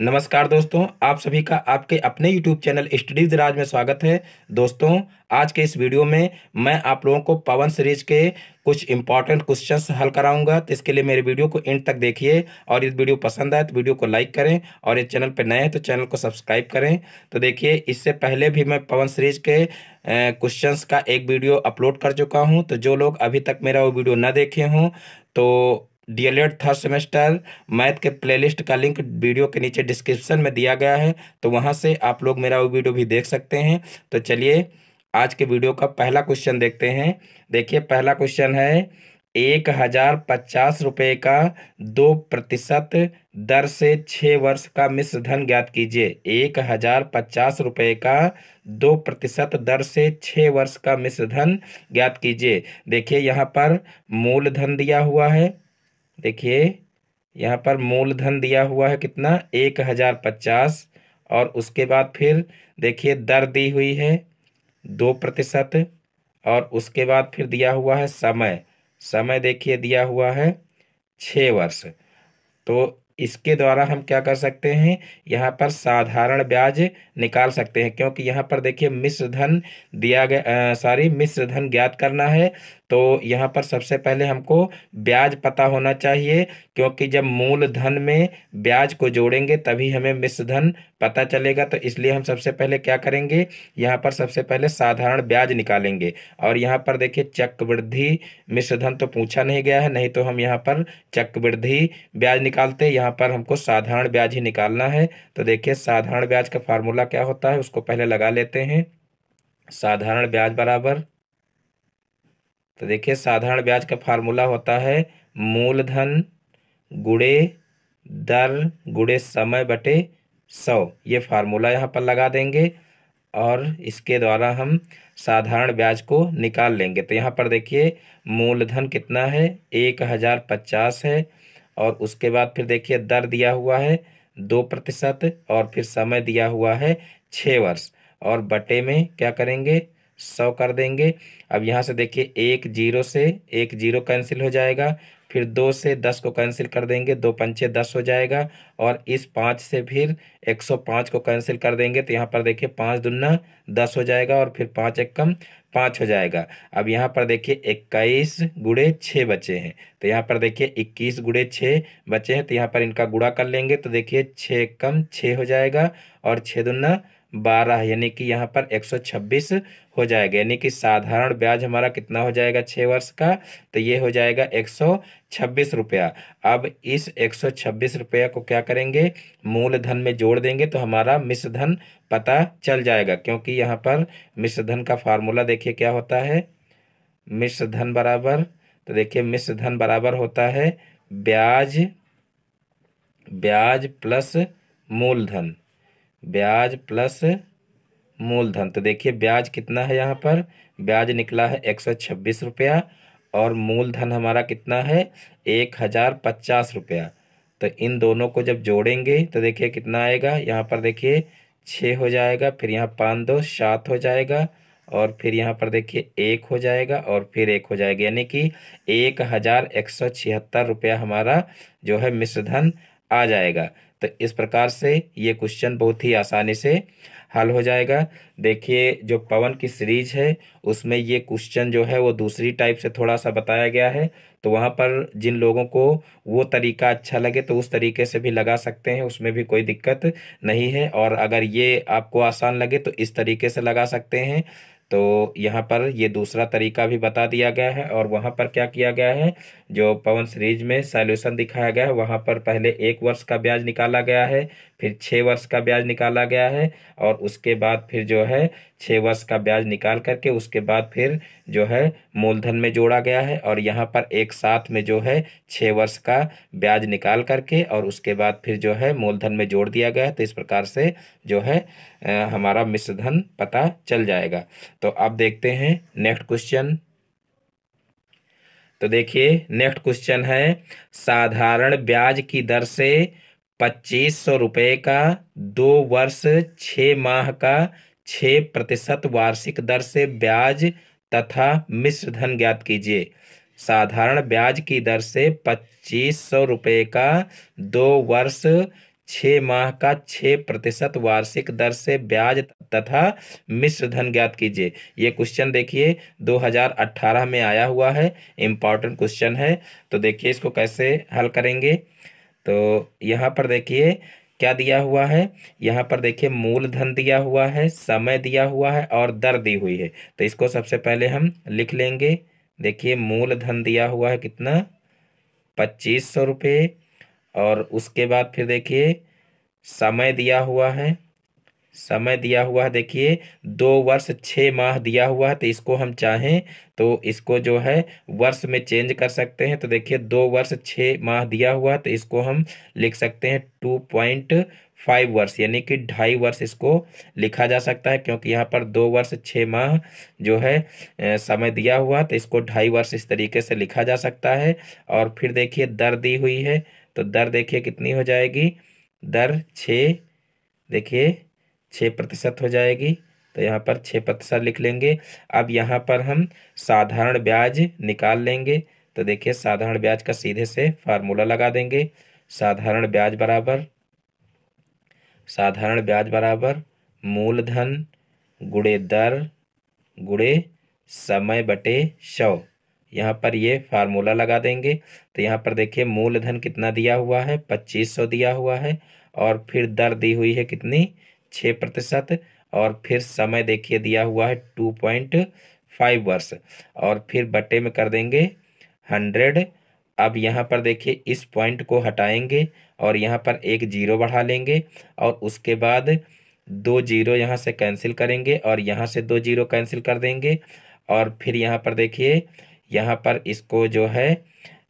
नमस्कार दोस्तों आप सभी का आपके अपने YouTube चैनल स्टडीज राज में स्वागत है दोस्तों आज के इस वीडियो में मैं आप लोगों को पवन सीरीज के कुछ इंपॉर्टेंट क्वेश्चंस हल कराऊंगा तो इसके लिए मेरे वीडियो को एंड तक देखिए और इस वीडियो पसंद आए तो वीडियो को लाइक करें और इस चैनल पर नए हैं तो चैनल को सब्सक्राइब करें तो देखिए इससे पहले भी मैं पवन सीरीज के क्वेश्चंस का एक वीडियो अपलोड कर चुका हूँ तो जो लोग अभी तक मेरा वो वीडियो ना देखे हों तो डीएलएड थर्ड सेमेस्टर मैथ के प्लेलिस्ट का लिंक वीडियो के नीचे डिस्क्रिप्शन में दिया गया है तो वहाँ से आप लोग मेरा वो वीडियो भी देख सकते हैं तो चलिए आज के वीडियो का पहला क्वेश्चन देखते हैं देखिए पहला क्वेश्चन है एक हजार पचास रुपये का दो प्रतिशत दर से छः वर्ष का मिश्र धन ज्ञात कीजिए एक हजार पचास रुपये का दो प्रतिशत दर से छः वर्ष का मिश्र धन ज्ञात कीजिए देखिए यहाँ पर मूल धन दिया हुआ है देखिए यहाँ पर मूलधन दिया हुआ है कितना एक हज़ार पचास और उसके बाद फिर देखिए दर दी हुई है दो प्रतिशत और उसके बाद फिर दिया हुआ है समय समय देखिए दिया हुआ है छः वर्ष तो इसके द्वारा हम क्या कर सकते हैं यहाँ पर साधारण ब्याज निकाल सकते हैं क्योंकि यहाँ पर देखिए मिश्र धन दिया गया सॉरी मिश्र धन ज्ञात करना है तो यहाँ पर सबसे पहले हमको ब्याज पता होना चाहिए क्योंकि जब मूल धन में ब्याज को जोड़ेंगे तभी हमें मिश्र धन पता चलेगा तो इसलिए हम सबसे पहले क्या करेंगे यहाँ पर सबसे पहले साधारण ब्याज निकालेंगे और यहाँ पर देखिए चक्रवृद्धि मिश्र धन तो पूछा नहीं गया है नहीं तो हम यहाँ पर चक्रवृद्धि ब्याज निकालते यहाँ पर हमको साधारण ब्याज ही निकालना है तो देखिए साधारण ब्याज का फार्मूला क्या होता है उसको पहले लगा लेते हैं साधारण ब्याज बराबर तो देखिए साधारण ब्याज का फार्मूला होता है मूलधन गुड़े दर गुड़े समय बटे सौ ये फार्मूला यहाँ पर लगा देंगे और इसके द्वारा हम साधारण ब्याज को निकाल लेंगे तो यहाँ पर देखिए मूलधन कितना है एक हज़ार पचास है और उसके बाद फिर देखिए दर दिया हुआ है दो प्रतिशत और फिर समय दिया हुआ है छः वर्ष और बटे में क्या करेंगे सौ कर देंगे अब यहाँ से देखिए एक जीरो से एक जीरो कैंसिल हो जाएगा फिर दो से दस को कैंसिल कर देंगे दो पंचे दस हो जाएगा और इस पाँच से फिर एक सौ पाँच को कैंसिल कर देंगे तो यहाँ पर देखिए पाँच दुना दस हो जाएगा और फिर पाँच एक कम पाँच हो जाएगा अब यहाँ पर देखिए इक्कीस गुड़े छः बचे हैं तो यहाँ पर देखिए इक्कीस गुड़े छः बचे हैं तो यहाँ पर इनका गुड़ा कर लेंगे तो देखिए छः कम छः हो जाएगा और छः दुना बारह यानी कि यहाँ पर एक सौ छब्बीस हो जाएगा यानी कि साधारण ब्याज हमारा कितना हो जाएगा छः वर्ष का तो ये हो जाएगा एक सौ छब्बीस रुपया अब इस एक सौ छब्बीस रुपया को क्या करेंगे मूलधन में जोड़ देंगे तो हमारा मिश्रधन पता चल जाएगा क्योंकि यहाँ पर मिश्रधन का फार्मूला देखिए क्या होता है मिश्रधन बराबर तो देखिए मिश्रधन बराबर होता है ब्याज ब्याज प्लस मूलधन ब्याज प्लस मूलधन तो देखिए ब्याज कितना है यहाँ पर ब्याज निकला है एक सौ छब्बीस रुपया और मूलधन हमारा कितना है एक हज़ार पचास रुपया तो इन दोनों को जब जोड़ेंगे तो देखिए कितना आएगा यहाँ पर देखिए छः हो जाएगा फिर यहाँ पाँच दो सात हो जाएगा और फिर यहाँ पर देखिए एक हो जाएगा और फिर एक हो जाएगा यानी कि एक हज़ार एक सौ छिहत्तर रुपया हमारा जो है मिश्रधन आ जाएगा तो इस प्रकार से ये क्वेश्चन बहुत ही आसानी से हल हो जाएगा देखिए जो पवन की सीरीज है उसमें ये क्वेश्चन जो है वो दूसरी टाइप से थोड़ा सा बताया गया है तो वहाँ पर जिन लोगों को वो तरीका अच्छा लगे तो उस तरीके से भी लगा सकते हैं उसमें भी कोई दिक्कत नहीं है और अगर ये आपको आसान लगे तो इस तरीके से लगा सकते हैं तो यहाँ पर ये दूसरा तरीका भी बता दिया गया है और वहाँ पर क्या किया गया है जो पवन सीरीज में सॉल्यूशन दिखाया गया है वहाँ पर पहले एक वर्ष का ब्याज निकाला गया है फिर छः वर्ष का ब्याज निकाला गया है और उसके बाद फिर जो है छः वर्ष का ब्याज निकाल करके उसके बाद फिर जो है मूलधन में जोड़ा गया है और यहाँ पर एक साथ में जो है छः वर्ष का ब्याज निकाल करके और उसके बाद फिर जो है मूलधन में जोड़ दिया गया है तो इस प्रकार से जो है हमारा मिश्रधन पता चल जाएगा तो अब देखते हैं नेक्स्ट क्वेश्चन तो देखिए नेक्स्ट क्वेश्चन है साधारण ब्याज की दर से पच्चीस सौ रुपये का दो वर्ष छः माह का छः प्रतिशत वार्षिक दर से ब्याज तथा मिश्र धन ज्ञात कीजिए साधारण ब्याज की दर से पच्चीस सौ रुपये का दो वर्ष छ माह का छ प्रतिशत वार्षिक दर से ब्याज तथा मिश्र धन ज्ञात कीजिए ये क्वेश्चन देखिए 2018 में आया हुआ है इम्पॉर्टेंट क्वेश्चन है तो देखिए इसको कैसे हल करेंगे तो यहाँ पर देखिए क्या दिया हुआ है यहाँ पर देखिए मूलधन दिया हुआ है समय दिया हुआ है और दर दी हुई है तो इसको सबसे पहले हम लिख लेंगे देखिए मूलधन दिया हुआ है कितना पच्चीस सौ रुपये और उसके बाद फिर देखिए समय दिया हुआ है समय दिया हुआ है देखिए दो वर्ष छः माह दिया हुआ है तो इसको हम चाहें तो इसको जो है वर्ष में चेंज कर सकते हैं तो देखिए दो वर्ष छः माह दिया हुआ तो इसको हम लिख सकते हैं टू पॉइंट फाइव वर्ष यानी कि ढाई वर्ष इसको लिखा जा सकता है क्योंकि यहाँ पर दो वर्ष छः माह जो है समय दिया हुआ तो इसको ढाई वर्ष इस तरीके से लिखा जा सकता है और फिर देखिए दर दी हुई है तो दर देखिए कितनी हो जाएगी दर छः देखिए छः प्रतिशत हो जाएगी तो यहाँ पर छः प्रतिशत लिख लेंगे अब यहाँ पर हम साधारण ब्याज निकाल लेंगे तो देखिए साधारण ब्याज का सीधे से फार्मूला लगा देंगे साधारण ब्याज बराबर साधारण ब्याज बराबर मूलधन गुड़े दर गुड़े समय बटे सौ यहाँ पर ये फार्मूला लगा देंगे तो यहाँ पर देखिए मूलधन कितना दिया हुआ है पच्चीस सौ दिया हुआ है और फिर दर दी हुई है कितनी छः प्रतिशत और फिर समय देखिए दिया हुआ है टू पॉइंट फाइव वर्ष और फिर बटे में कर देंगे हंड्रेड अब यहाँ पर देखिए इस पॉइंट को हटाएंगे और यहाँ पर एक जीरो बढ़ा लेंगे और उसके बाद दो जीरो यहाँ से कैंसिल करेंगे और यहाँ से दो जीरो कैंसिल कर देंगे और फिर यहाँ पर देखिए यहाँ पर इसको जो है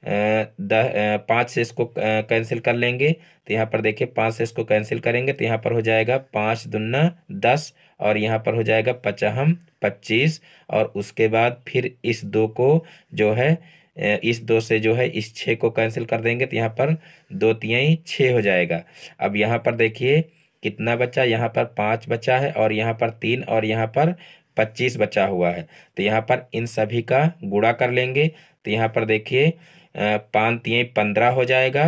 द पाँच से इसको कैंसिल कर लेंगे तो यहाँ पर देखिए पाँच से इसको कैंसिल करेंगे तो यहाँ पर हो जाएगा पाँच दुन्ना दस और यहाँ पर हो जाएगा पचहम पच्चीस और उसके बाद फिर इस दो को जो है इस दो से जो है इस छः को कैंसिल कर देंगे तो यहाँ पर दो तियाई छः हो जाएगा अब यहाँ पर देखिए कितना बचा यहाँ पर पाँच बचा है और यहाँ पर तीन और यहाँ पर पच्चीस बचा हुआ है तो यहाँ पर इन सभी का गुड़ा कर लेंगे तो यहाँ पर देखिए पाँच तिये पंद्रह हो जाएगा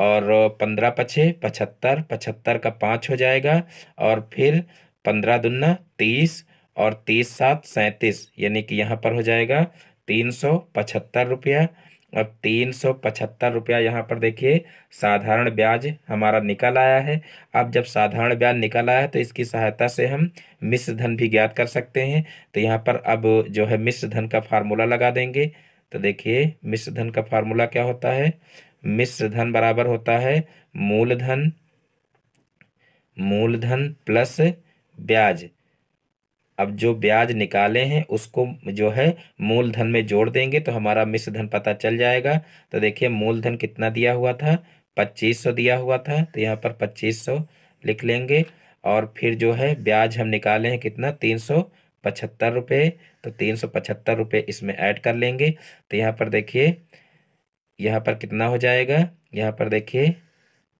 और पंद्रह पचे पचहत्तर पचहत्तर का पाँच हो जाएगा और फिर पंद्रह दुना तीस और तीस सात सैंतीस यानी कि यहाँ पर हो जाएगा तीन सौ पचहत्तर रुपया अब तीन सौ पचहत्तर रुपया यहाँ पर देखिए साधारण ब्याज हमारा निकल आया है अब जब साधारण ब्याज निकल आया है तो इसकी सहायता से हम मिश्र धन भी ज्ञात कर सकते हैं तो यहाँ पर अब जो है मिश्र धन का फार्मूला लगा देंगे तो देखिए मिश्र धन का फार्मूला क्या होता है मिश्र धन बराबर होता है मूलधन मूलधन प्लस ब्याज अब जो ब्याज निकाले हैं उसको जो है मूलधन में जोड़ देंगे तो हमारा मिश्र धन पता चल जाएगा तो देखिए मूलधन कितना दिया हुआ था पच्चीस सौ दिया हुआ था तो यहाँ पर पच्चीस सौ लिख लेंगे और फिर जो है ब्याज हम निकाले हैं कितना तीन सौ पचहत्तर रुपये तो तीन सौ पचहत्तर रुपये इसमें ऐड कर लेंगे तो यहाँ पर देखिए यहाँ पर कितना हो जाएगा यहाँ पर देखिए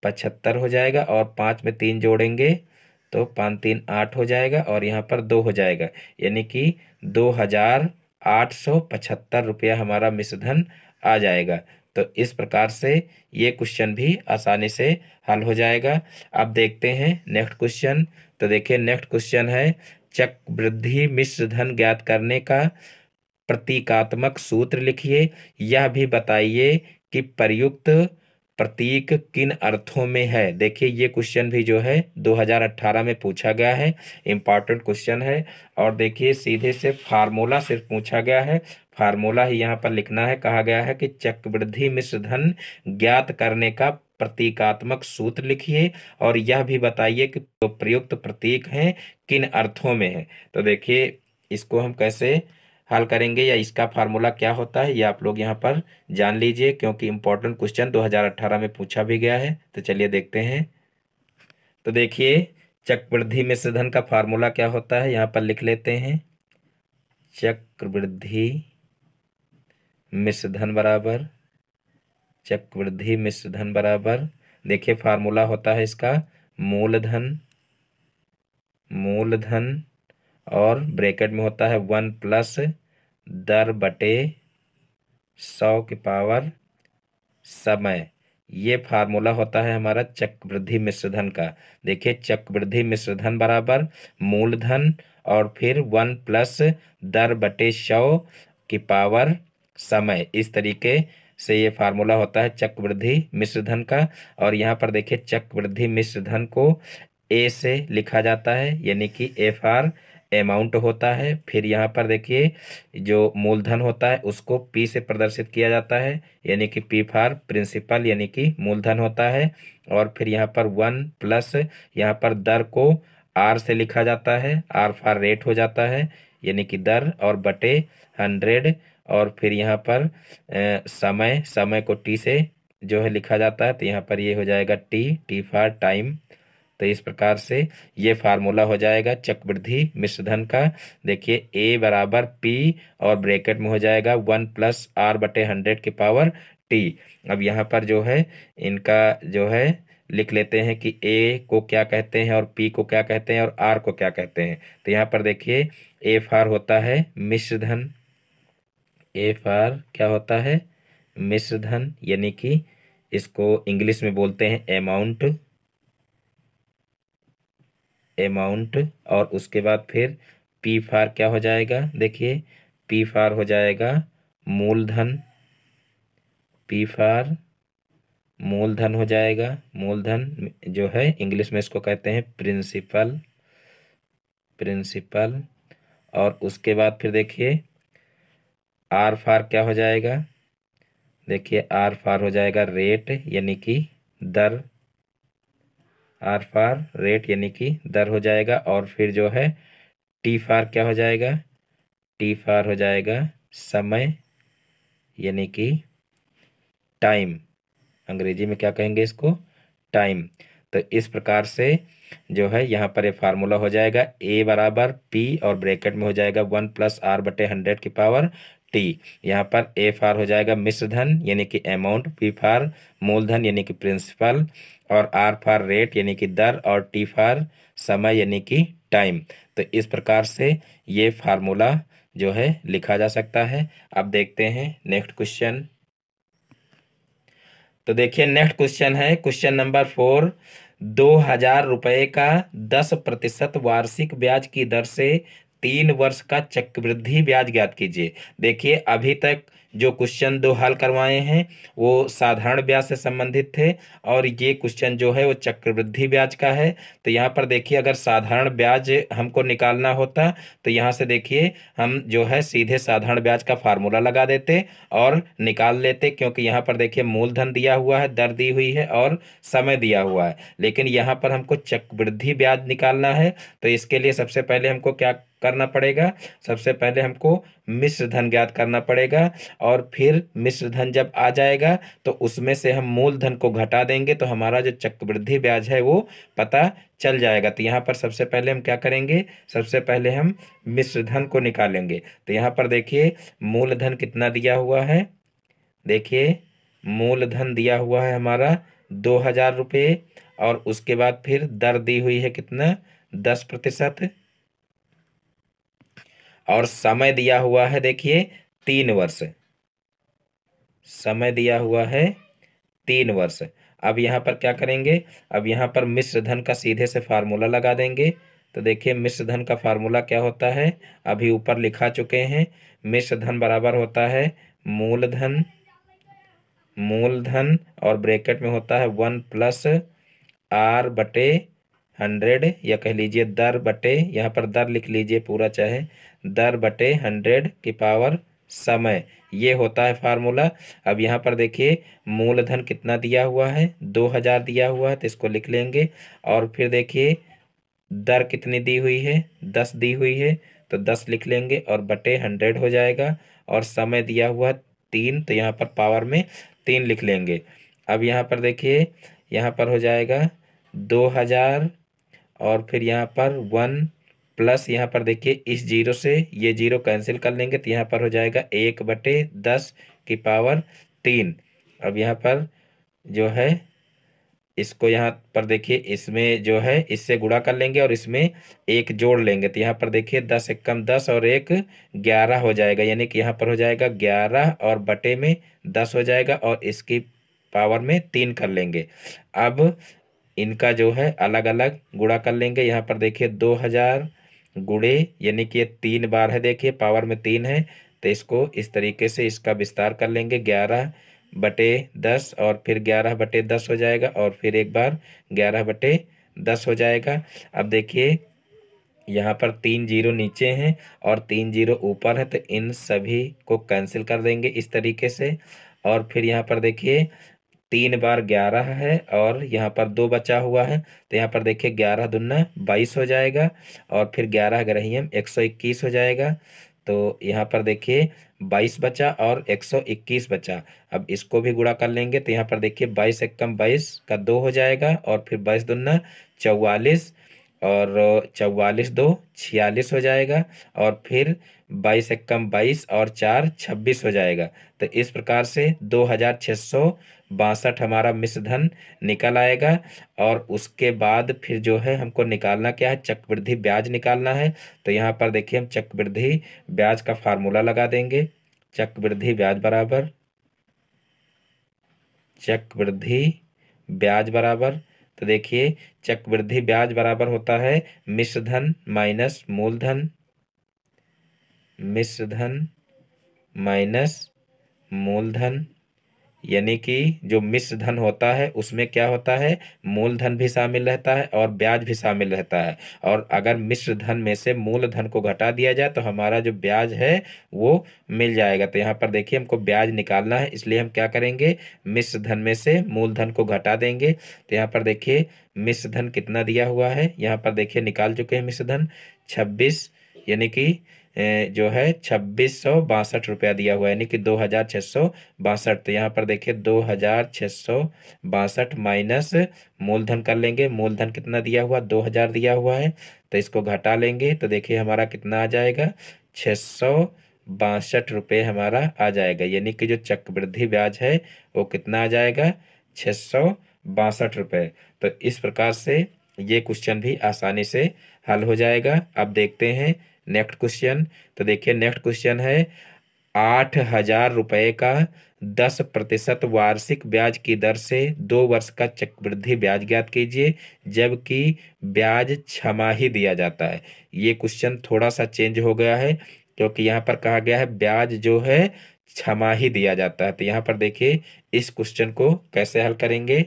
पचहत्तर हो जाएगा और पाँच में तीन जोड़ेंगे तो पाँच तीन आठ हो जाएगा और यहाँ पर दो हो जाएगा यानी कि दो हज़ार आठ सौ पचहत्तर रुपया हमारा मिश्रधन आ जाएगा तो इस प्रकार से ये क्वेश्चन भी आसानी से हल हो जाएगा अब देखते हैं नेक्स्ट क्वेश्चन तो देखिए नेक्स्ट क्वेश्चन है चक्रवृद्धि मिश्र धन ज्ञात करने का प्रतीकात्मक सूत्र लिखिए यह भी बताइए कि प्रयुक्त प्रतीक किन अर्थों में है देखिए ये क्वेश्चन भी जो है 2018 में पूछा गया है इम्पॉर्टेंट क्वेश्चन है और देखिए सीधे से फार्मूला सिर्फ पूछा गया है फार्मूला ही यहाँ पर लिखना है कहा गया है कि चक्रवृद्धि मिश्र धन ज्ञात करने का प्रतीकात्मक सूत्र लिखिए और यह भी बताइए कि तो प्रयुक्त प्रतीक हैं किन अर्थों में है तो देखिए इसको हम कैसे हल करेंगे या इसका फार्मूला क्या होता है ये आप लोग यहाँ पर जान लीजिए क्योंकि इम्पोर्टेंट क्वेश्चन 2018 में पूछा भी गया है तो चलिए देखते हैं तो देखिए चक्रवृद्धि मिश्रधन का फार्मूला क्या होता है यहाँ पर लिख लेते हैं चक्रवृद्धि मिश्रधन बराबर चक्रवृद्धि मिश्र धन बराबर देखिए फार्मूला होता है इसका मूलधन मूलधन और ब्रैकेट में होता है वन प्लस दर बटे सौ के पावर समय ये फार्मूला होता है हमारा चक्रवृद्धि मिश्रधन का देखिए चक्रवृद्धि मिश्रधन बराबर मूलधन और फिर वन प्लस दर बटे सौ की पावर समय इस तरीके से ये फार्मूला होता है चक्रवृद्धि मिश्र धन का और यहाँ पर देखिए चक्रवृद्धि मिश्र धन को ए से लिखा जाता है यानी कि एफ आर अमाउंट होता है फिर यहाँ पर देखिए जो मूलधन होता है उसको पी से प्रदर्शित किया जाता है यानी कि पी फार प्रिंसिपल यानी कि मूलधन होता है और फिर यहाँ पर वन प्लस यहाँ पर दर को आर से लिखा जाता है आर फार रेट हो जाता है यानी कि दर और बटे हंड्रेड और फिर यहाँ पर समय समय को टी से जो है लिखा जाता है तो यहाँ पर ये यह हो जाएगा टी टी फॉर टाइम तो इस प्रकार से ये फार्मूला हो जाएगा चक्रवृद्धि मिश्रधन का देखिए ए बराबर पी और ब्रैकेट में हो जाएगा वन प्लस आर बटे हंड्रेड की पावर टी अब यहाँ पर जो है इनका जो है लिख लेते हैं कि ए को क्या कहते हैं और पी को क्या कहते हैं और आर को क्या कहते हैं तो यहाँ पर देखिए ए फार होता है मिश्रधन एफ आर क्या होता है मिश्र धन यानी कि इसको इंग्लिश में बोलते हैं अमाउंट अमाउंट और उसके बाद फिर पी फार क्या हो जाएगा देखिए पी फार हो जाएगा मूलधन पी फार मूलधन हो जाएगा मूलधन जो है इंग्लिश में इसको कहते हैं प्रिंसिपल प्रिंसिपल और उसके बाद फिर देखिए आर फार क्या हो जाएगा देखिए आर फार हो जाएगा रेट यानी कि दर आर फार रेट यानी कि दर हो जाएगा और फिर जो है टी फार क्या हो जाएगा टी फार हो जाएगा समय यानी कि टाइम अंग्रेजी में क्या कहेंगे इसको टाइम तो इस प्रकार से जो है यहाँ पर ये फार्मूला हो जाएगा ए बराबर पी और ब्रैकेट में हो जाएगा वन प्लस आर बटे हंड्रेड की पावर टी यहाँ पर एफ आर हो जाएगा मिश्र धन यानी कि अमाउंट पी फार मूलधन यानी कि प्रिंसिपल और आर फार रेट यानी कि दर और टी फार समय यानी कि टाइम तो इस प्रकार से ये फार्मूला जो है लिखा जा सकता है अब देखते हैं नेक्स्ट क्वेश्चन तो देखिए नेक्स्ट क्वेश्चन है क्वेश्चन नंबर फोर दो हजार रुपये का दस प्रतिशत वार्षिक ब्याज की दर से तीन वर्ष का चक्रवृद्धि ब्याज ज्ञात कीजिए देखिए अभी तक जो क्वेश्चन दो हल करवाए हैं वो साधारण ब्याज से संबंधित थे और ये क्वेश्चन जो है वो चक्रवृद्धि ब्याज का है तो यहाँ पर देखिए अगर साधारण ब्याज हमको निकालना होता तो यहाँ से देखिए हम जो है सीधे साधारण ब्याज का फार्मूला लगा देते और निकाल लेते क्योंकि यहाँ पर देखिए मूलधन दिया हुआ है दर दी हुई है और समय दिया हुआ है लेकिन यहाँ पर हमको चक्रवृद्धि ब्याज निकालना है तो इसके लिए सबसे पहले हमको क्या करना पड़ेगा सबसे पहले हमको मिश्र धन ज्ञात करना पड़ेगा और फिर मिश्र धन जब आ जाएगा तो उसमें से हम मूल धन को घटा देंगे तो हमारा जो चक्रवृद्धि ब्याज है वो पता चल जाएगा तो यहाँ पर सबसे पहले हम क्या करेंगे सबसे पहले हम मिश्र धन को निकालेंगे तो यहाँ पर देखिए मूल धन कितना दिया हुआ है देखिए मूल धन दिया हुआ है हमारा दो हज़ार रुपये और उसके बाद फिर दर दी हुई है कितना दस प्रतिशत और समय दिया हुआ है देखिए तीन वर्ष समय दिया हुआ है तीन वर्ष अब यहाँ पर क्या करेंगे अब यहाँ पर मिश्र धन का सीधे से फार्मूला लगा देंगे तो देखिए मिश्र धन का फार्मूला क्या होता है अभी ऊपर लिखा चुके हैं मिश्र धन बराबर होता है मूलधन मूलधन और ब्रैकेट में होता है वन प्लस आर बटे हंड्रेड या कह लीजिए दर बटे यहाँ पर दर लिख लीजिए पूरा चाहे दर बटे हंड्रेड की पावर समय ये होता है फार्मूला अब यहाँ पर देखिए मूलधन कितना दिया हुआ है दो हज़ार दिया हुआ है तो इसको लिख लेंगे और फिर देखिए दर कितनी दी हुई है दस दी हुई है तो दस लिख लेंगे और बटे हंड्रेड हो जाएगा और समय दिया हुआ तीन तो यहाँ पर पावर में तीन लिख लेंगे अब यहाँ पर देखिए यहाँ पर हो जाएगा दो हज़ार और फिर यहाँ पर वन प्लस यहाँ पर देखिए इस जीरो से ये जीरो कैंसिल कर लेंगे तो यहाँ पर हो जाएगा एक बटे दस की पावर तीन अब यहाँ पर जो है इसको यहाँ पर देखिए इसमें जो है इससे गुड़ा कर लेंगे और इसमें एक जोड़ लेंगे तो यहाँ पर देखिए दस एक कम दस और एक ग्यारह हो जाएगा यानी कि यहाँ पर हो जाएगा ग्यारह और बटे में दस हो जाएगा और इसकी पावर में तीन कर लेंगे अब इनका जो है अलग अलग गुड़ा कर लेंगे यहाँ पर देखिए दो हज़ार गुड़े यानी कि ये तीन बार है देखिए पावर में तीन है तो इसको इस तरीके से इसका विस्तार कर लेंगे ग्यारह बटे दस और फिर ग्यारह बटे दस हो जाएगा और फिर एक बार ग्यारह बटे दस हो जाएगा अब देखिए यहाँ पर तीन जीरो नीचे हैं और तीन जीरो ऊपर है तो इन सभी को कैंसिल कर देंगे इस तरीके से और फिर यहाँ पर देखिए तीन बार ग्यारह है और यहाँ पर दो बचा हुआ है तो यहाँ पर देखिए ग्यारह दुना बाईस हो जाएगा और फिर ग्यारह ग्रहियम एक सौ इक्कीस हो जाएगा तो यहाँ पर देखिए बाईस बचा और एक सौ इक्कीस बचा अब इसको भी गुड़ा कर लेंगे तो यहाँ पर देखिए बाईस एक कम बाईस का दो हो जाएगा और फिर बाईस दुना चौवालीस और चौवालीस दो छियालीस हो जाएगा और फिर बाईस एक कम बाईस और चार छब्बीस हो जाएगा तो इस प्रकार से दो हज़ार छः सौ बासठ हमारा धन निकल आएगा और उसके बाद फिर जो है हमको निकालना क्या है चक्रवृद्धि ब्याज निकालना है तो यहाँ पर देखिए हम चक्रवृद्धि ब्याज का फार्मूला लगा देंगे चक्रवृद्धि ब्याज बराबर चक्रवृद्धि ब्याज बराबर तो देखिए चक्रवृद्धि ब्याज बराबर होता है मिश्रधन माइनस मूलधन मिश्रधन माइनस मूलधन यानी कि जो मिश्र धन होता है उसमें क्या होता है मूलधन भी शामिल रहता है और ब्याज भी शामिल रहता है और अगर मिश्र धन में से मूलधन को घटा दिया जाए तो हमारा जो ब्याज है वो मिल जाएगा तो यहाँ पर देखिए हमको ब्याज निकालना है इसलिए हम क्या करेंगे मिश्र धन में से मूलधन को घटा देंगे तो यहाँ पर देखिए मिश्र धन कितना दिया हुआ है यहाँ पर देखिए निकाल चुके हैं मिश्र धन छब्बीस यानी कि जो है छब्बीस सौ बासठ रुपया दिया हुआ है यानी कि दो हज़ार छह सौ बासठ तो यहाँ पर देखिए दो हज़ार छः सौ बासठ माइनस मूलधन कर लेंगे मूलधन कितना दिया हुआ दो हज़ार दिया हुआ है तो इसको घटा लेंगे तो देखिए हमारा कितना आ जाएगा छः सौ बासठ रुपये हमारा आ जाएगा यानी कि जो चक्रवृद्धि ब्याज है वो कितना आ जाएगा छः सौ बासठ रुपये तो इस प्रकार से ये क्वेश्चन भी आसानी से हल हो जाएगा अब देखते हैं नेक्स्ट क्वेश्चन तो देखिए नेक्स्ट क्वेश्चन है आठ हजार रुपये का दस प्रतिशत वार्षिक ब्याज की दर से दो वर्ष का चक्रवृद्धि ब्याज ज्ञात कीजिए जबकि ब्याज छमाही दिया जाता है ये क्वेश्चन थोड़ा सा चेंज हो गया है क्योंकि यहाँ पर कहा गया है ब्याज जो है छमाही दिया जाता है तो यहाँ पर देखिए इस क्वेश्चन को कैसे हल करेंगे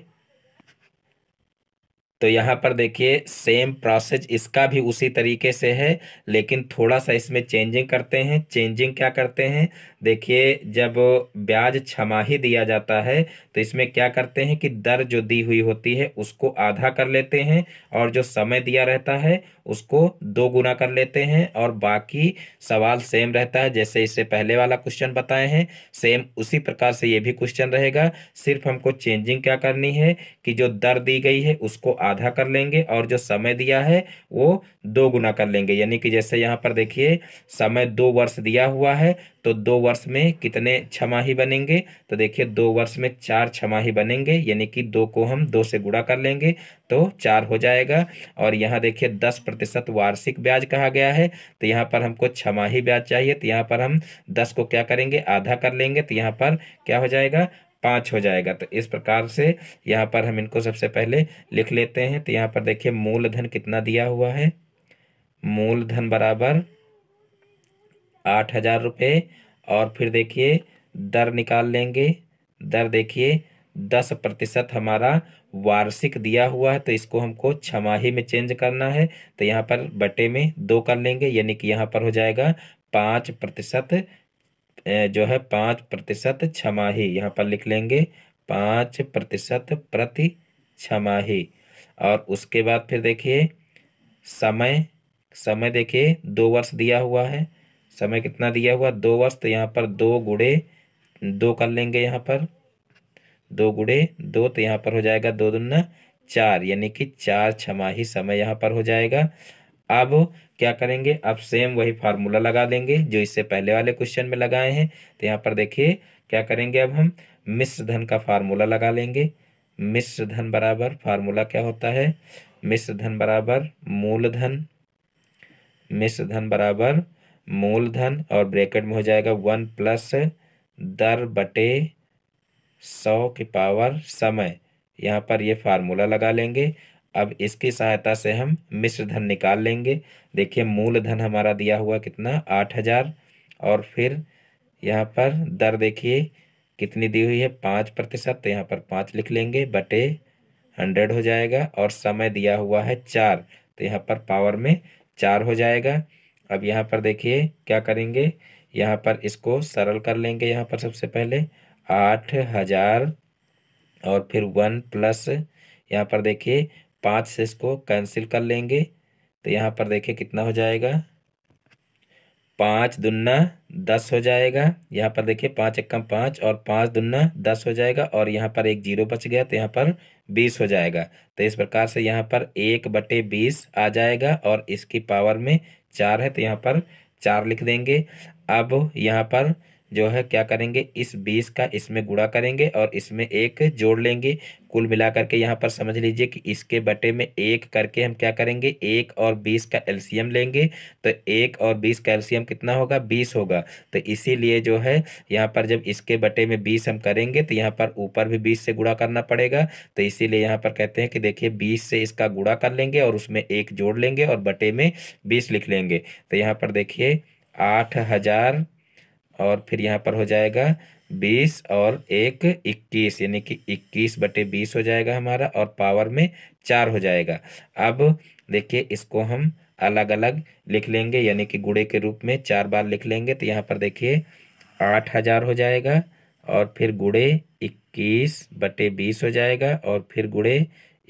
तो यहाँ पर देखिए सेम प्रोसेस इसका भी उसी तरीके से है लेकिन थोड़ा सा इसमें चेंजिंग करते हैं चेंजिंग क्या करते हैं देखिए जब ब्याज छमाही दिया जाता है तो इसमें क्या करते हैं कि दर जो दी हुई होती है उसको आधा कर लेते हैं और जो समय दिया रहता है उसको दो गुना कर लेते हैं और बाकी सवाल सेम रहता है जैसे इससे पहले वाला क्वेश्चन बताए हैं सेम उसी प्रकार से ये भी क्वेश्चन रहेगा सिर्फ हमको चेंजिंग क्या करनी है कि जो दर दी गई है उसको आधा आधा कर लेंगे और जो समय दिया है वो दो गुना कर लेंगे यानी कि जैसे यहाँ पर देखिए समय दो वर्ष दिया हुआ है तो दो वर्ष में कितने छमाही बनेंगे तो देखिए दो वर्ष में चार छमाही बनेंगे यानी कि दो को हम दो से गुणा कर लेंगे तो चार हो जाएगा और यहाँ देखिए दस प्रतिशत वार्षिक ब्याज कहा गया है तो यहाँ पर हमको छमाही ब्याज चाहिए तो यहाँ पर हम दस को क्या करेंगे आधा कर लेंगे तो यहाँ पर क्या हो जाएगा पाँच हो जाएगा तो इस प्रकार से यहाँ पर हम इनको सबसे पहले लिख लेते हैं तो यहाँ पर देखिए मूलधन कितना दिया हुआ है मूलधन बराबर आठ हज़ार रुपये और फिर देखिए दर निकाल लेंगे दर देखिए दस प्रतिशत हमारा वार्षिक दिया हुआ है तो इसको हमको छमाही में चेंज करना है तो यहाँ पर बटे में दो कर लेंगे यानी कि यहाँ पर हो जाएगा पाँच प्रतिशत जो है पाँच प्रतिशत छमाही यहाँ पर लिख लेंगे पाँच प्रतिशत प्रति छमाही और उसके बाद फिर देखिए समय समय देखिए दो वर्ष दिया हुआ है समय कितना दिया हुआ दो वर्ष तो यहाँ पर दो गुड़े दो कर लेंगे यहाँ पर दो गुड़े दो तो यहाँ पर हो जाएगा दो दुना चार यानी कि चार छमाही समय यहाँ पर हो जाएगा अब क्या करेंगे अब सेम वही फार्मूला लगा देंगे जो इससे पहले वाले क्वेश्चन में लगाए हैं तो यहाँ पर देखिए क्या करेंगे अब हम मिश्र धन का फार्मूला लगा लेंगे मिश्र धन बराबर फार्मूला क्या होता है मिश्र धन बराबर मूलधन मिश्र धन बराबर मूलधन और ब्रैकेट में हो जाएगा वन प्लस दर बटे सौ के पावर समय यहाँ पर ये फार्मूला लगा लेंगे अब इसकी सहायता से हम मिश्र धन निकाल लेंगे देखिए मूल धन हमारा दिया हुआ कितना आठ हज़ार और फिर यहाँ पर दर देखिए कितनी दी हुई है पाँच प्रतिशत तो यहाँ पर पाँच लिख लेंगे बटे हंड्रेड हो जाएगा और समय दिया हुआ है चार तो यहाँ पर पावर में चार हो जाएगा अब यहाँ पर देखिए क्या करेंगे यहाँ पर इसको सरल कर लेंगे यहाँ पर सबसे पहले आठ हज़ार और फिर वन प्लस यहाँ पर देखिए पाँच से इसको कैंसिल कर लेंगे तो यहाँ पर देखिए कितना हो जाएगा पाँच दुन्ना दस हो जाएगा यहाँ पर देखिए पाँच एकम पाँच और पाँच दुन्ना दस हो जाएगा और यहाँ पर एक जीरो बच गया तो यहाँ पर बीस हो जाएगा तो इस प्रकार से यहाँ पर एक बटे बीस आ जाएगा और इसकी पावर में चार है तो यहाँ पर चार लिख देंगे अब यहाँ पर जो है क्या करेंगे इस बीस का इसमें गुड़ा करेंगे और इसमें एक जोड़ लेंगे कुल मिला करके यहाँ पर समझ लीजिए कि इसके बटे में एक करके हम क्या करेंगे एक और बीस का एल्शियम लेंगे तो एक और बीस का एल्शियम कितना होगा बीस होगा तो इसीलिए जो है यहाँ पर जब इसके बटे में बीस हम करेंगे तो यहाँ पर ऊपर भी बीस से गुड़ा करना पड़ेगा तो इसीलिए यहाँ पर कहते हैं कि देखिए बीस से इसका गुड़ा कर लेंगे और उसमें एक जोड़ लेंगे और बटे में बीस लिख लेंगे तो यहाँ पर देखिए आठ हज़ार और फिर यहाँ पर हो जाएगा बीस और एक इक्कीस यानी कि इक्कीस बटे बीस हो जाएगा हमारा और पावर में चार हो जाएगा अब देखिए इसको हम अलग अलग लिख लेंगे यानी कि गुड़े के रूप में चार बार लिख लेंगे तो यहाँ पर देखिए आठ हज़ार हो जाएगा और फिर गुड़े इक्कीस बटे बीस हो जाएगा और फिर गुड़े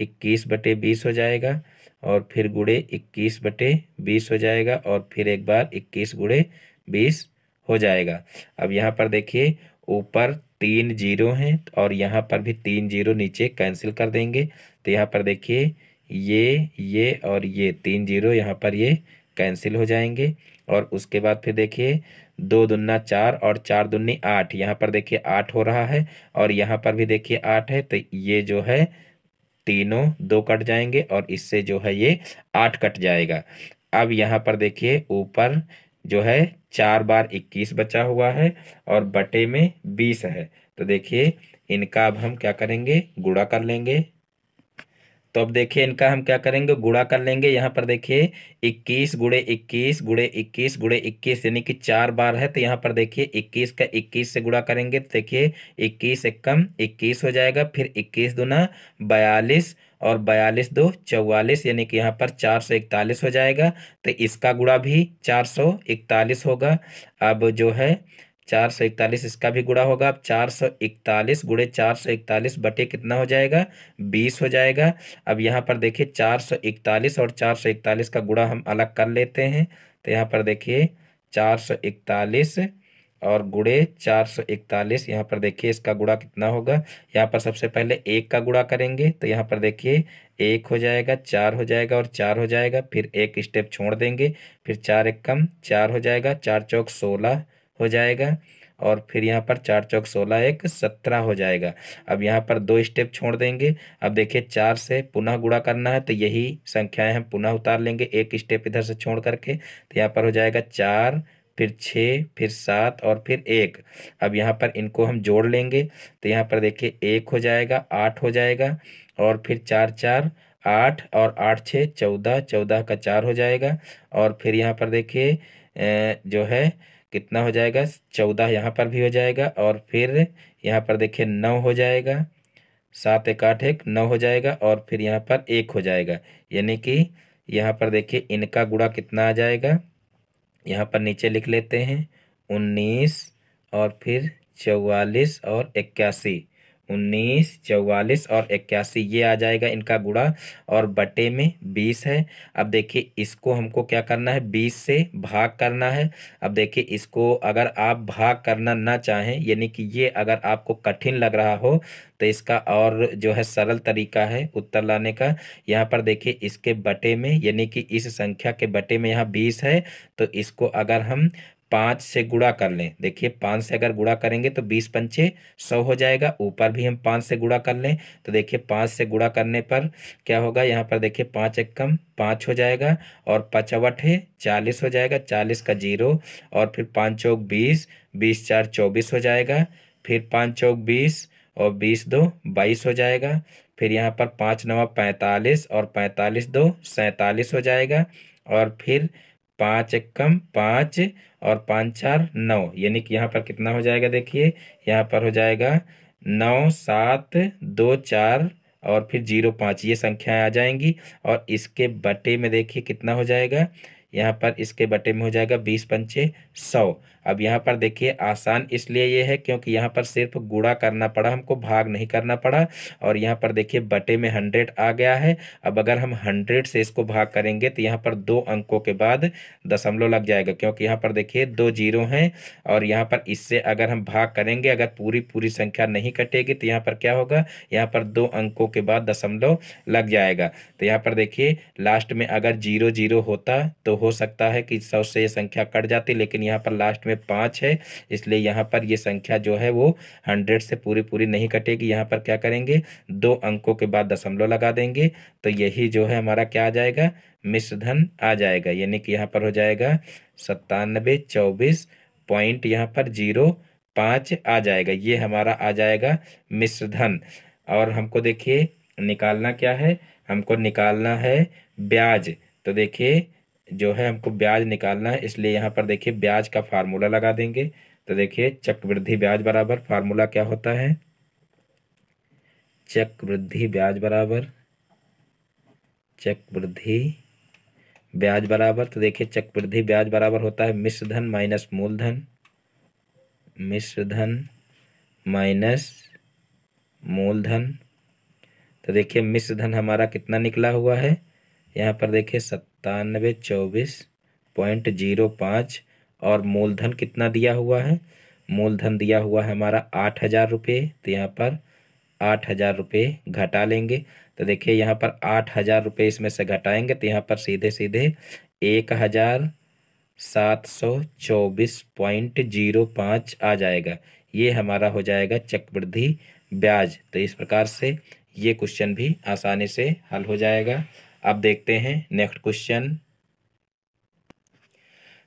इक्कीस बटे बीस हो जाएगा और फिर गुड़े इक्कीस बटे बीस हो जाएगा और फिर एक बार इक्कीस गुड़े बीस हो जाएगा अब यहाँ पर देखिए ऊपर तीन जीरो हैं और यहाँ पर भी तीन जीरो नीचे कैंसिल कर देंगे तो यहाँ पर देखिए ये ये और ये तीन जीरो यहाँ पर ये कैंसिल हो जाएंगे और उसके बाद फिर देखिए दो दुन्ना चार और चार दुन्नी आठ यहाँ पर देखिए आठ हो रहा है और यहाँ पर भी देखिए आठ है तो ये जो है तीनों दो कट जाएंगे और इससे जो है ये आठ कट जाएगा अब यहाँ पर देखिए ऊपर जो है चार बार इक्कीस बचा हुआ है और बटे में बीस है तो देखिए इनका अब हम क्या करेंगे गुड़ा कर लेंगे तो अब देखिए इनका हम क्या करेंगे गुड़ा कर लेंगे यहाँ पर देखिए इक्कीस गुड़े इक्कीस गुड़े इक्कीस गुड़े इक्कीस यानी कि चार बार है तो यहाँ पर देखिए इक्कीस का इक्कीस से गुड़ा करेंगे तो देखिए इक्कीस एक कम इक्कीस हो जाएगा फिर इक्कीस दुना बयालीस और बयालीस दो चौवालीस यानी कि यहाँ पर चार सौ इकतालीस हो जाएगा तो इसका गुड़ा भी चार सौ इकतालीस होगा अब जो है चार सौ इकतालीस इसका भी गुड़ा होगा अब चार सौ इकतालीस गुड़े चार सौ इकतालीस बटे कितना हो जाएगा बीस हो जाएगा अब यहाँ पर देखिए चार सौ इकतालीस और चार सौ इकतालीस का गुड़ा हम अलग कर लेते हैं तो यहाँ पर देखिए चार सौ इकतालीस और गुड़े चार सौ इकतालीस यहाँ पर देखिए इसका गुड़ा कितना होगा यहाँ पर सबसे पहले एक का गुड़ा करेंगे तो यहाँ पर देखिए एक हो जाएगा चार हो जाएगा और चार हो जाएगा फिर एक स्टेप छोड़ देंगे फिर चार एक कम चार हो जाएगा चार चौक सोलह हो जाएगा और फिर यहाँ पर चार चौक सोलह एक सत्रह हो जाएगा अब यहाँ पर दो स्टेप छोड़ देंगे अब देखिए चार से पुनः गुड़ा करना है तो यही संख्याएं हम पुनः उतार लेंगे एक स्टेप इधर से छोड़ करके तो यहाँ पर हो जाएगा चार फिर छः फिर सात और फिर एक अब यहाँ पर इनको हम जोड़ लेंगे तो यहाँ पर देखिए एक हो जाएगा आठ हो जाएगा और फिर चार चार आठ और आठ छः चौदह चौदह का चार हो जाएगा और फिर यहाँ पर देखिए जो है कितना हो जाएगा चौदह यहाँ पर भी हो जाएगा और फिर यहाँ पर देखिए नौ हो जाएगा सात एक आठ एक नौ हो जाएगा और फिर यहाँ पर एक हो जाएगा यानी कि यहाँ पर देखिए इनका गुड़ा कितना आ जाएगा यहाँ पर नीचे लिख लेते हैं उन्नीस और फिर चौवालीस और इक्यासी उन्नीस चौवालीस और इक्यासी ये आ जाएगा इनका गुड़ा और बटे में बीस है अब देखिए इसको हमको क्या करना है बीस से भाग करना है अब देखिए इसको अगर आप भाग करना ना चाहें यानी कि ये अगर आपको कठिन लग रहा हो तो इसका और जो है सरल तरीका है उत्तर लाने का यहाँ पर देखिए इसके बटे में यानी कि इस संख्या के बटे में यहाँ बीस है तो इसको अगर हम पाँच से गुड़ा कर लें देखिए पाँच से अगर गुड़ा करेंगे तो बीस पंचे सौ हो जाएगा ऊपर भी हम पाँच से गुड़ा कर लें तो देखिए पाँच से गुड़ा करने पर क्या होगा यहाँ पर देखिए पाँच एक कम पाँच हो जाएगा और पचवठ है चालीस हो जाएगा चालीस का जीरो और फिर पाँच चौक बीस बीस चार चौबीस हो जाएगा फिर पाँच चौक बीस और बीस दो बाईस हो जाएगा फिर यहाँ पर पाँच नवा पैंतालीस और पैंतालीस दो सैंतालीस हो जाएगा और फिर पाँच एकम पाँच और पाँच चार नौ यानी कि यहाँ पर कितना हो जाएगा देखिए यहाँ पर हो जाएगा नौ सात दो चार और फिर जीरो पाँच ये संख्याएं आ जाएंगी और इसके बटे में देखिए कितना हो जाएगा यहाँ पर इसके बटे में हो जाएगा बीस पंचे सौ अब यहाँ पर देखिए आसान इसलिए ये है क्योंकि यहाँ पर सिर्फ गुड़ा करना पड़ा हमको भाग नहीं करना पड़ा और यहाँ पर देखिए बटे में हंड्रेड आ गया है अब अगर हम हंड्रेड से इसको भाग करेंगे तो यहाँ पर दो अंकों के बाद दशमलव लग जाएगा क्योंकि यहाँ पर देखिए दो जीरो हैं और यहाँ पर इससे अगर हम भाग करेंगे अगर पूरी पूरी संख्या नहीं कटेगी तो यहाँ पर क्या होगा यहाँ पर दो अंकों के बाद दशमलव लग जाएगा तो यहाँ पर देखिए लास्ट में अगर जीरो जीरो होता तो हो सकता है कि सौ से ये संख्या कट जाती लेकिन यहाँ पर लास्ट में में पाँच है इसलिए यहाँ पर ये संख्या जो है वो हंड्रेड से पूरी पूरी नहीं कटेगी यहाँ पर क्या करेंगे दो अंकों के बाद दशमलव लगा देंगे तो यही जो है हमारा क्या आ जाएगा मिश्रधन आ जाएगा यानी कि यहाँ पर हो जाएगा सत्तानबे चौबीस पॉइंट यहाँ पर जीरो पाँच आ जाएगा ये हमारा आ जाएगा मिश्रधन और हमको देखिए निकालना क्या है हमको निकालना है ब्याज तो देखिए जो है हमको ब्याज निकालना है इसलिए यहाँ पर देखिए ब्याज का फार्मूला लगा देंगे तो देखिए चक्रवृद्धि ब्याज बराबर फार्मूला क्या होता है चक्रवृद्धि ब्याज बराबर चक्रवृद्धि ब्याज बराबर तो देखिए चक्रवृद्धि ब्याज बराबर होता है मिश्र धन माइनस मूलधन मिश्र धन माइनस मूलधन तो देखिए मिश्र धन हमारा कितना निकला हुआ है यहाँ पर देखिए सत्तानवे चौबीस पॉइंट जीरो पाँच और मूलधन कितना दिया हुआ है मूलधन दिया हुआ है हमारा आठ हज़ार रुपये तो यहाँ पर आठ हज़ार रुपये घटा लेंगे तो देखिए यहाँ पर आठ हज़ार रुपये इसमें से घटाएंगे तो यहाँ पर सीधे सीधे एक हज़ार सात सौ चौबीस पॉइंट जीरो पाँच आ जाएगा ये हमारा हो जाएगा चक्रवृद्धि ब्याज तो इस प्रकार से ये क्वेश्चन भी आसानी से हल हो जाएगा अब देखते हैं नेक्स्ट क्वेश्चन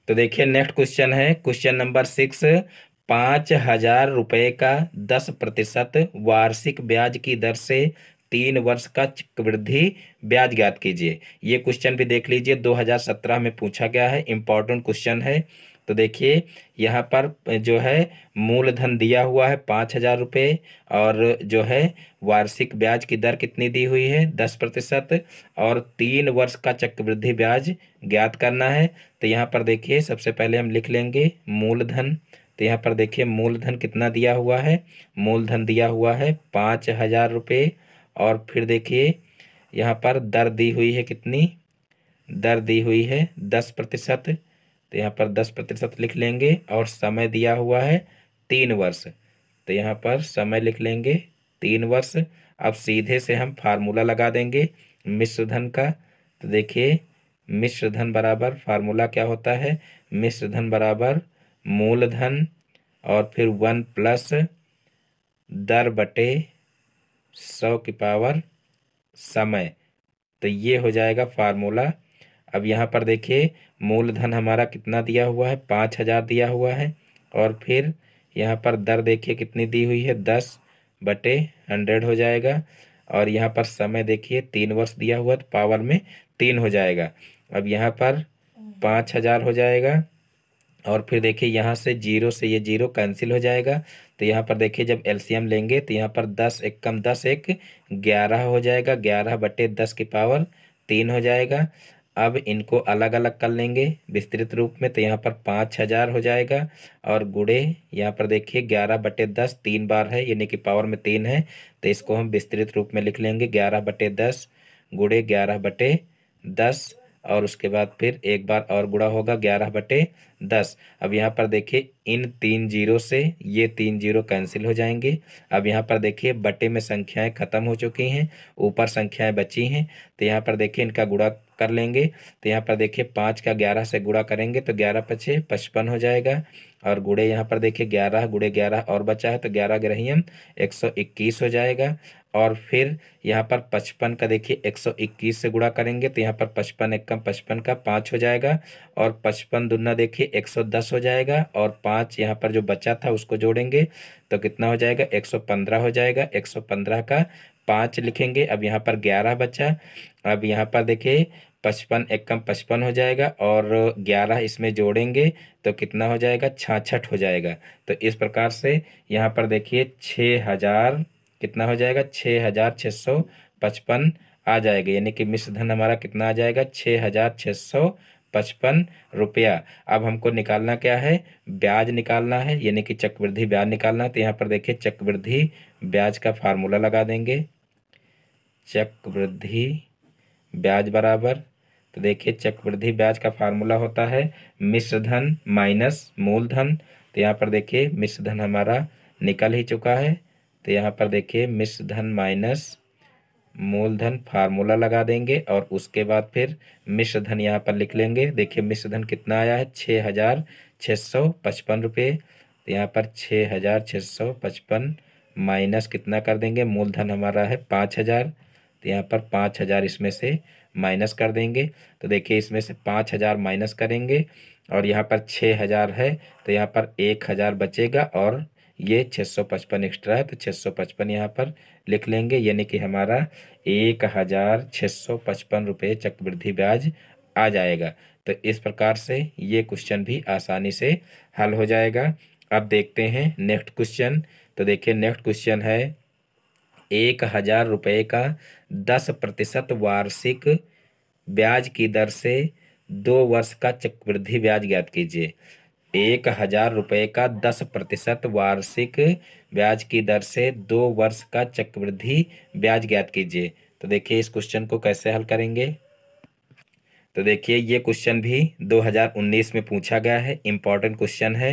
तो देखिए नेक्स्ट क्वेश्चन है क्वेश्चन नंबर सिक्स पांच हजार रुपए का दस प्रतिशत वार्षिक ब्याज की दर से तीन वर्ष का वृद्धि ब्याज ज्ञात कीजिए ये क्वेश्चन भी देख लीजिए 2017 में पूछा गया है इंपॉर्टेंट क्वेश्चन है तो देखिए यहाँ पर जो है मूलधन दिया हुआ है पाँच हज़ार रुपये और जो है वार्षिक ब्याज की दर कितनी दी हुई है दस प्रतिशत और तीन वर्ष का चक्रवृद्धि ब्याज ज्ञात करना है तो यहाँ पर देखिए सबसे पहले हम लिख लेंगे मूलधन तो यहाँ पर देखिए मूलधन कितना दिया हुआ है मूलधन दिया हुआ है पाँच हज़ार रुपये और फिर देखिए यहाँ पर दर दी हुई है कितनी दर दी हुई है दस प्रतिशत तो यहाँ पर दस प्रतिशत लिख लेंगे और समय दिया हुआ है तीन वर्ष तो यहाँ पर समय लिख लेंगे तीन वर्ष अब सीधे से हम फार्मूला लगा देंगे मिश्र धन का तो देखिए मिश्र धन बराबर फार्मूला क्या होता है मिश्र धन बराबर मूलधन और फिर वन प्लस दर बटे सौ की पावर समय तो ये हो जाएगा फार्मूला अब यहाँ पर देखिए मूलधन हमारा कितना दिया हुआ है पाँच हज़ार दिया हुआ है और फिर यहाँ पर दर देखिए कितनी दी हुई है दस बटे हंड्रेड हो जाएगा और यहाँ पर समय देखिए तीन वर्ष दिया हुआ तो पावर में तीन हो जाएगा अब यहाँ पर पाँच हज़ार हो जाएगा और फिर देखिए यहाँ से जीरो से ये जीरो कैंसिल हो जाएगा तो यहाँ पर देखिए जब एलसीएम लेंगे तो यहाँ पर दस एक कम दस एक ग्यारह हो जाएगा ग्यारह बटे दस की पावर तीन हो जाएगा अब इनको अलग अलग कर लेंगे विस्तृत रूप में तो यहाँ पर पाँच हज़ार हो जाएगा और गुड़े यहाँ पर देखिए ग्यारह बटे दस तीन बार है यानी कि पावर में तीन है तो इसको हम विस्तृत रूप में लिख लेंगे ग्यारह बटे दस गुड़े ग्यारह बटे दस और उसके बाद फिर एक बार और गुड़ा होगा ग्यारह बटे दस अब यहाँ पर देखिए इन तीन जीरो से ये तीन जीरो कैंसिल हो जाएंगे अब यहाँ पर देखिए बटे में संख्याएं खत्म हो चुकी हैं ऊपर संख्याएं बची हैं तो यहाँ पर देखिए इनका गुड़ा कर लेंगे तो यहाँ पर देखिए पाँच का ग्यारह से गुड़ा करेंगे तो ग्यारह पचे पचपन हो जाएगा और गुड़े यहाँ पर देखिए ग्यारह गुड़े ग्यारह और बचा है तो ग्यारह ग्रहियम एक सौ इक्कीस हो जाएगा और फिर यहाँ पर पचपन का देखिए एक सौ इक्कीस से गुणा करेंगे तो यहाँ पर पचपन एक कम पचपन का पाँच हो जाएगा और पचपन दुना देखिए एक सौ दस हो जाएगा और पाँच यहाँ पर जो बचा था उसको जोड़ेंगे तो कितना हो जाएगा एक सौ पंद्रह हो जाएगा एक सौ पंद्रह का पाँच लिखेंगे अब यहाँ पर ग्यारह बचा अब यहाँ पर देखिए पचपन एक कम पचपन हो जाएगा और ग्यारह इसमें जोड़ेंगे तो कितना हो जाएगा छाछठ हो जाएगा तो इस प्रकार से यहाँ पर देखिए छः हज़ार कितना हो जाएगा छः हज़ार छः सौ पचपन आ जाएगा यानी कि मिश्र धन हमारा कितना आ जाएगा छः हज़ार छः सौ पचपन रुपया अब हमको निकालना क्या है ब्याज निकालना है यानी कि चक्रवृद्धि ब्याज निकालना है तो यहाँ पर देखिए चक्रवृद्धि ब्याज का फार्मूला लगा देंगे चक्रवृद्धि ब्याज बराबर तो देखिए चक्रवृद्धि ब्याज का फार्मूला होता है मिश्र धन माइनस मूलधन तो यहाँ पर देखिए मिश्र धन हमारा निकल ही चुका है तो यहाँ पर देखिए मिश्र धन माइनस मूलधन फार्मूला लगा देंगे और उसके बाद फिर मिश्र धन यहाँ पर लिख लेंगे देखिए मिश्र धन कितना आया है छः हज़ार छः सौ पचपन रुपये तो यहाँ पर छः हज़ार छः सौ पचपन माइनस कितना कर देंगे मूलधन हमारा है पाँच हज़ार तो यहाँ पर पाँच हज़ार इसमें से माइनस कर देंगे तो देखिए इसमें से पाँच हज़ार माइनस करेंगे और यहाँ पर छः हज़ार है तो यहाँ पर एक हज़ार बचेगा और ये 655 एक्स्ट्रा है तो 655 यहाँ पर लिख लेंगे यानी कि हमारा एक हज़ार छः सौ पचपन रुपये चक्रवृद्धि ब्याज आ जाएगा तो इस प्रकार से ये क्वेश्चन भी आसानी से हल हो जाएगा अब देखते हैं नेक्स्ट क्वेश्चन तो देखिए नेक्स्ट क्वेश्चन है एक हज़ार रुपये का दस प्रतिशत वार्षिक ब्याज की दर से दो वर्ष का चक्रवृद्धि ब्याज ज्ञात कीजिए एक हजार रुपये का दस प्रतिशत वार्षिक ब्याज की दर से दो वर्ष का चक्रवृद्धि ब्याज ज्ञात कीजिए तो देखिए इस क्वेश्चन को कैसे हल करेंगे तो देखिए ये क्वेश्चन भी 2019 में पूछा गया है इम्पॉर्टेंट क्वेश्चन है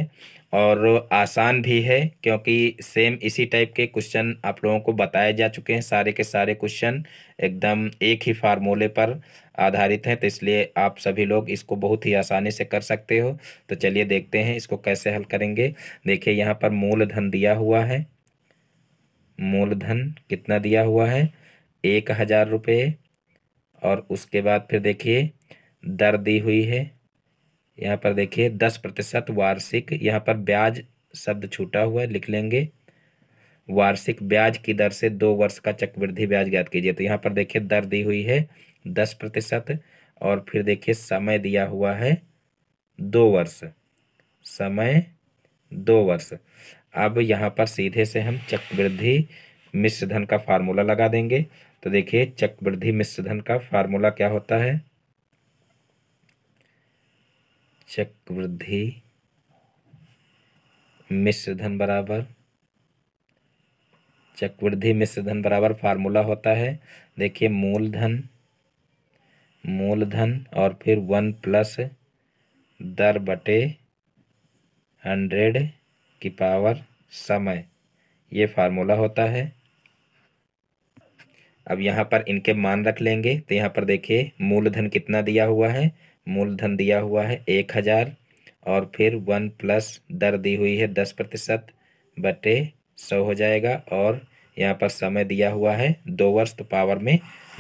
और आसान भी है क्योंकि सेम इसी टाइप के क्वेश्चन आप लोगों को बताए जा चुके हैं सारे के सारे क्वेश्चन एकदम एक ही फार्मूले पर आधारित हैं तो इसलिए आप सभी लोग इसको बहुत ही आसानी से कर सकते हो तो चलिए देखते हैं इसको कैसे हल करेंगे देखिए यहाँ पर मूलधन दिया हुआ है मूलधन कितना दिया हुआ है एक हज़ार रुपये और उसके बाद फिर देखिए दर दी हुई है यहाँ पर देखिए दस प्रतिशत वार्षिक यहाँ पर ब्याज शब्द छूटा हुआ है लिख लेंगे वार्षिक ब्याज की दर से दो वर्ष का चक्रवृद्धि ब्याज ज्ञात कीजिए तो यहाँ पर देखिए दर दी हुई है दस प्रतिशत और फिर देखिए समय दिया हुआ है दो वर्ष समय दो वर्ष अब यहाँ पर सीधे से हम चक्रवृद्धि मिश्र धन का फार्मूला लगा देंगे तो देखिए चक्रवृद्धि मिश्र धन का फार्मूला क्या होता है चक्रवृद्धि मिश्र धन बराबर चक्रवृद्धि मिश्र धन बराबर फार्मूला होता है देखिए मूलधन मूलधन और फिर वन प्लस दर बटे हंड्रेड की पावर समय ये फार्मूला होता है अब यहाँ पर इनके मान रख लेंगे तो यहाँ पर देखिए मूलधन कितना दिया हुआ है मूलधन दिया हुआ है एक हज़ार और फिर वन प्लस दर दी हुई है दस प्रतिशत बटे सौ हो जाएगा और यहाँ पर समय दिया हुआ है दो वर्ष तो पावर में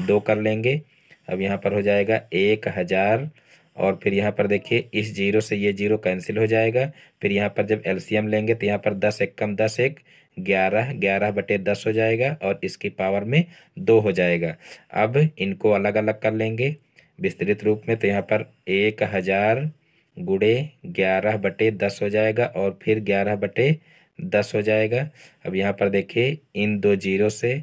दो कर लेंगे अब यहाँ पर हो जाएगा एक हज़ार और फिर यहाँ पर देखिए इस जीरो से ये जीरो कैंसिल हो जाएगा फिर यहाँ पर जब एलसीएम लेंगे तो यहाँ पर दस एक कम दस एक ग्यारह ग्यारह बटे दस हो जाएगा और इसकी पावर में दो हो जाएगा अब इनको अलग अलग कर लेंगे विस्तृत रूप में तो यहाँ पर एक हज़ार गुड़े ग्यारह बटे दस हो जाएगा और फिर ग्यारह बटे दस हो जाएगा अब यहाँ पर देखिए इन दो जीरो से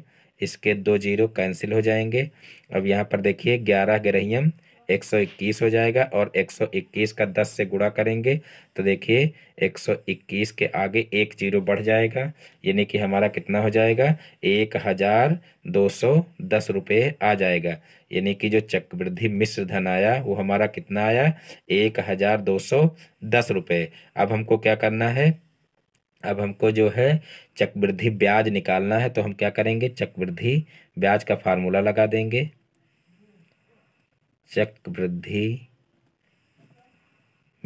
इसके दो जीरो कैंसिल हो जाएंगे अब यहाँ पर देखिए ग्यारह ग्रहियम 121 हो जाएगा और 121 का 10 से गुणा करेंगे तो देखिए 121 के आगे एक जीरो बढ़ जाएगा यानी कि हमारा कितना हो जाएगा एक हज़ार दो सौ दस रुपये आ जाएगा यानी कि जो चक्रवृद्धि मिश्र धन आया वो हमारा कितना आया एक हज़ार दो सौ दस रुपये अब हमको क्या करना है अब हमको जो है चक्रवृद्धि ब्याज निकालना है तो हम क्या करेंगे चक्रवृद्धि ब्याज का फार्मूला लगा देंगे चक्रवृद्धि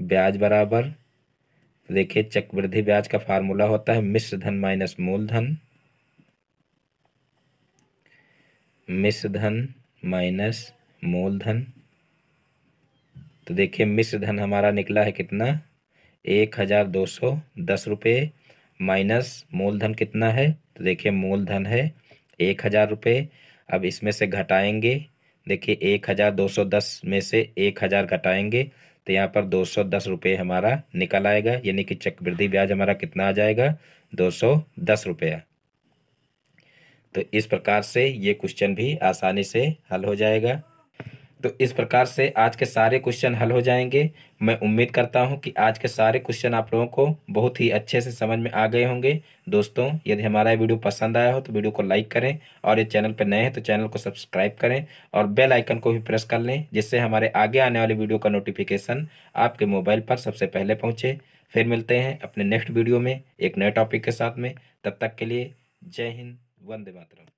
ब्याज बराबर तो देखिए चक्रवृद्धि ब्याज का फार्मूला होता है मिश्र धन माइनस मूलधन मिश्र धन माइनस मूलधन तो देखिए मिश्र धन हमारा निकला है कितना एक हज़ार दो सौ दस रुपये माइनस मूलधन कितना है तो देखिए मूलधन है एक हज़ार रुपये अब इसमें से घटाएंगे देखिए एक हज़ार दो सौ दस में से एक हज़ार घटाएंगे तो यहाँ पर दो सौ दस रुपये हमारा निकल आएगा यानी कि चक्रवृद्धि ब्याज हमारा कितना आ जाएगा दो सौ दस रुपया तो इस प्रकार से ये क्वेश्चन भी आसानी से हल हो जाएगा तो इस प्रकार से आज के सारे क्वेश्चन हल हो जाएंगे मैं उम्मीद करता हूं कि आज के सारे क्वेश्चन आप लोगों को बहुत ही अच्छे से समझ में आ गए होंगे दोस्तों यदि हमारा ये वीडियो पसंद आया हो तो वीडियो को लाइक करें और ये चैनल पर नए हैं तो चैनल को सब्सक्राइब करें और बेल आइकन को भी प्रेस कर लें जिससे हमारे आगे आने वाले वीडियो का नोटिफिकेशन आपके मोबाइल पर सबसे पहले पहुँचे फिर मिलते हैं अपने नेक्स्ट वीडियो में एक नए टॉपिक के साथ में तब तक के लिए जय हिंद वंदे मातरम